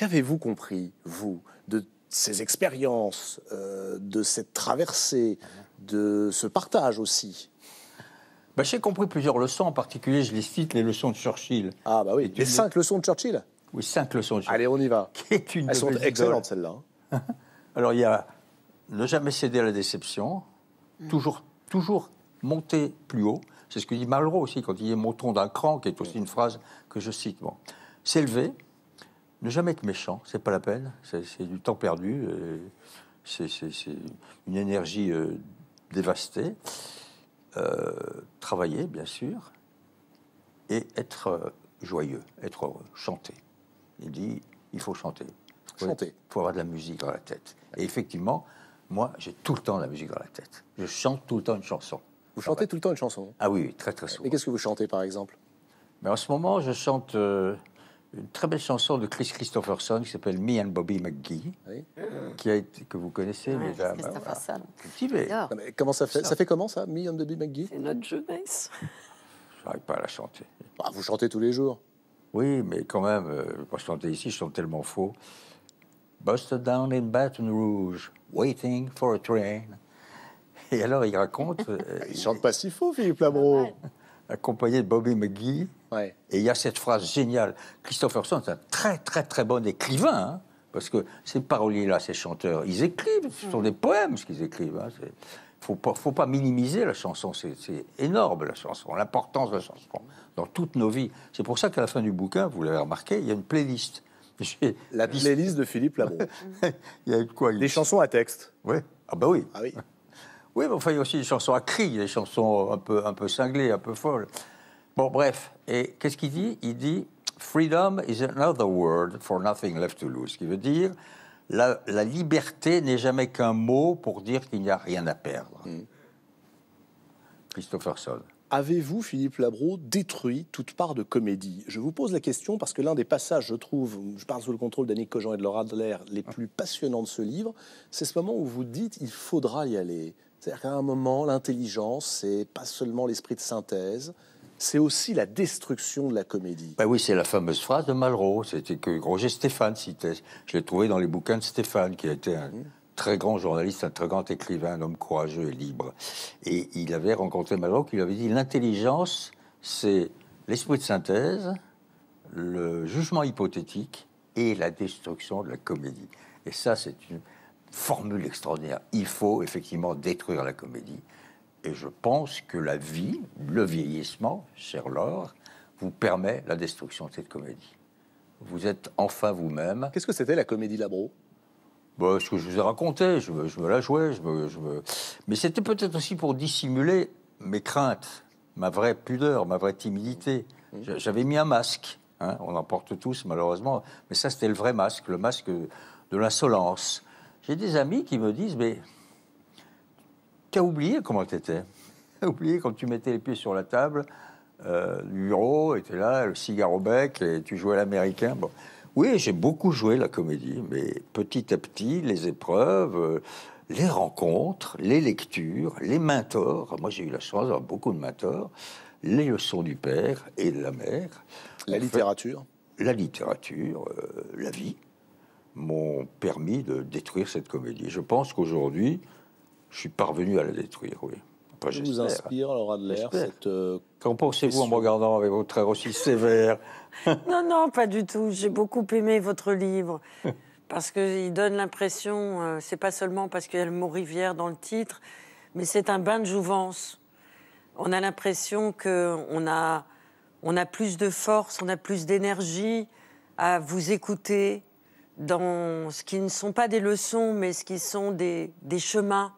Qu'avez-vous compris, vous, de ces expériences, euh, de cette traversée, de ce partage aussi ben, J'ai compris plusieurs leçons, en particulier, je les cite, les leçons de Churchill. Ah bah oui, les cinq leçons de Churchill Oui, cinq leçons de Churchill. Allez, on y va. est une Elles sont excellentes, celles-là. Alors, il y a ne jamais céder à la déception, mm. toujours, toujours monter plus haut. C'est ce que dit Malraux aussi, quand il dit « montons d'un cran », qui est aussi mm. une phrase que je cite. Bon. S'élever, ne jamais être méchant, c'est pas la peine, c'est du temps perdu, euh, c'est une énergie euh, dévastée. Euh, travailler, bien sûr, et être joyeux, être heureux, chanter. Il dit, il faut chanter. Chanter. Il faut avoir de la musique dans la tête. Et effectivement, moi, j'ai tout le temps de la musique dans la tête. Je chante tout le temps une chanson. Vous chantez ah tout le temps une chanson Ah oui, très très souvent. Et qu'est-ce que vous chantez, par exemple Mais En ce moment, je chante une très belle chanson de Chris Christopherson qui s'appelle Me and Bobby McGee, qui a été, que vous connaissez mesdames. comment ça fait Ça fait comment ça, Me and Bobby McGee C'est notre jeunesse. Je n'arrive pas à la chanter. Ah, vous chantez tous les jours. Oui, mais quand même, euh, je chanter ici, je chante tellement faux. Busted down in Baton Rouge, waiting for a train. Et alors, il raconte. Euh, il chante pas si faux, Philippe Labro accompagné de Bobby McGee. Et il y a cette phrase géniale. Christopher Christopherson est un très, très, très bon écrivain. Hein, parce que ces paroliers-là, ces chanteurs, ils écrivent. Ce sont mm. des poèmes, ce qu'ils écrivent. Hein, faut pas, faut pas minimiser la chanson. C'est énorme, la chanson, l'importance de la chanson dans toutes nos vies. C'est pour ça qu'à la fin du bouquin, vous l'avez remarqué, il y a une playlist. La playlist de Philippe il y a quoi Des chansons à texte. Oui. Ah bah oui. Ah oui. Oui, mais enfin, il y a aussi des chansons à cri, des chansons un peu, un peu cinglées, un peu folles. Bon, bref. Et qu'est-ce qu'il dit Il dit Freedom is another word for nothing left to lose. Ce qui veut dire la, liberté n'est jamais qu'un mot pour dire qu'il n'y a rien à perdre. Christopher mm. Christopherson. Avez-vous, Philippe Labro, détruit toute part de comédie Je vous pose la question parce que l'un des passages, je trouve, je parle sous le contrôle d'Annick Cogent et de Laura Adler, les ah. plus passionnants de ce livre, c'est ce moment où vous dites il faudra y aller. C'est-à-dire qu'à un moment, l'intelligence, c'est pas seulement l'esprit de synthèse, c'est aussi la destruction de la comédie. Ben oui, c'est la fameuse phrase de Malraux, c'était que Roger Stéphane citait. Je l'ai trouvé dans les bouquins de Stéphane, qui a été un mhm. très grand journaliste, un très grand écrivain, un homme courageux et libre. Et il avait rencontré Malraux, qui lui avait dit l'intelligence, c'est l'esprit de synthèse, le jugement hypothétique et la destruction de la comédie. Et ça, c'est une formule extraordinaire. Il faut effectivement détruire la comédie. Et je pense que la vie, le vieillissement, cher Laure, vous permet la destruction de cette comédie. Vous êtes enfin vous-même. Qu'est-ce que c'était la comédie Labro bah, Ce que je vous ai raconté, je me, je me la jouais. Je me, Mais c'était peut-être aussi pour dissimuler mes craintes, ma vraie pudeur, ma vraie timidité. Mmh. J'avais mis un masque. Hein, on en porte tous, malheureusement. Mais ça, c'était le vrai masque, le masque de l'insolence, j'ai des amis qui me disent, mais t'as oublié comment t'étais T'as oublié quand tu mettais les pieds sur la table euh, bureau, était là, le cigare au bec, et tu jouais l'américain. Bon. Oui, j'ai beaucoup joué la comédie, mais petit à petit, les épreuves, euh, les rencontres, les lectures, les mentors. Moi, j'ai eu la chance d'avoir beaucoup de mentors. Les leçons du père et de la mère. La littérature. la littérature, euh, la vie m'ont permis de détruire cette comédie. Je pense qu'aujourd'hui, je suis parvenu à la détruire, oui. vous inspire, Laura de cette. Euh, Qu'en pensez-vous en me regardant avec votre air aussi sévère Non, non, pas du tout. J'ai beaucoup aimé votre livre. parce qu'il donne l'impression, euh, c'est pas seulement parce qu'il y a le mot rivière dans le titre, mais c'est un bain de jouvence. On a l'impression qu'on a, on a plus de force, on a plus d'énergie à vous écouter, dans ce qui ne sont pas des leçons, mais ce qui sont des, des chemins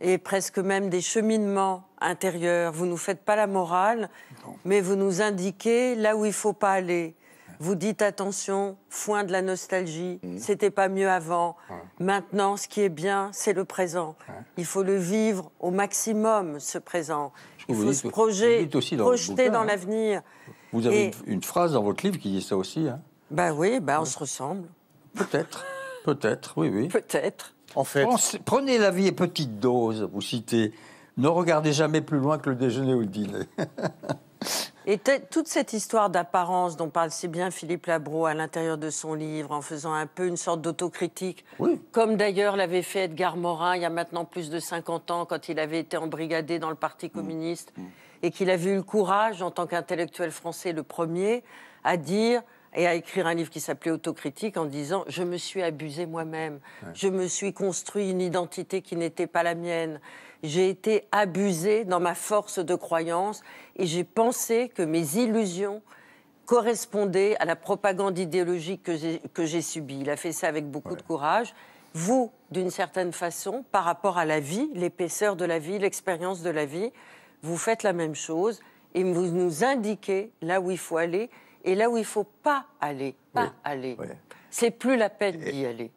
et presque même des cheminements intérieurs. Vous ne nous faites pas la morale, mais vous nous indiquez là où il ne faut pas aller. Vous dites attention, foin de la nostalgie, Ce mmh. c'était pas mieux avant. Maintenant, ce qui est bien, c'est le présent. Il faut le vivre au maximum, ce présent. Il faut se projeter, projeter dans hein. l'avenir. Vous avez une, phrase dans votre livre qui dit ça aussi. Hein. Bah oui, bah on se ressemble. Peut-être, peut-être, oui, oui. Peut-être. En fait. prenez la vie et petite dose, vous citez. Ne regardez jamais plus loin que le déjeuner ou le dîner. Et toute cette histoire d'apparence dont parle si bien Philippe Labro à l'intérieur de son livre, en faisant un peu une sorte d'autocritique, comme d'ailleurs l'avait fait Edgar Morin il y a maintenant plus de 50 ans, quand il avait été embrigadé dans le Parti mm. communiste, mm. et qu'il avait eu le courage, en tant qu'intellectuel français le premier, à dire et à écrire un livre qui s'appelait Autocritique en disant Je me suis abusé moi-même, je me suis construit une identité qui n'était pas la mienne, j'ai été abusé dans ma force de croyance et j'ai pensé que mes illusions correspondaient à la propagande idéologique que j'ai subie. Il a fait ça avec beaucoup de courage. Vous, d'une certaine façon, par rapport à la vie, l'épaisseur de la vie, l'expérience de la vie, vous faites la même chose et vous nous indiquez là où il faut aller et là où il faut pas aller, pas aller, c'est plus la peine d'y aller.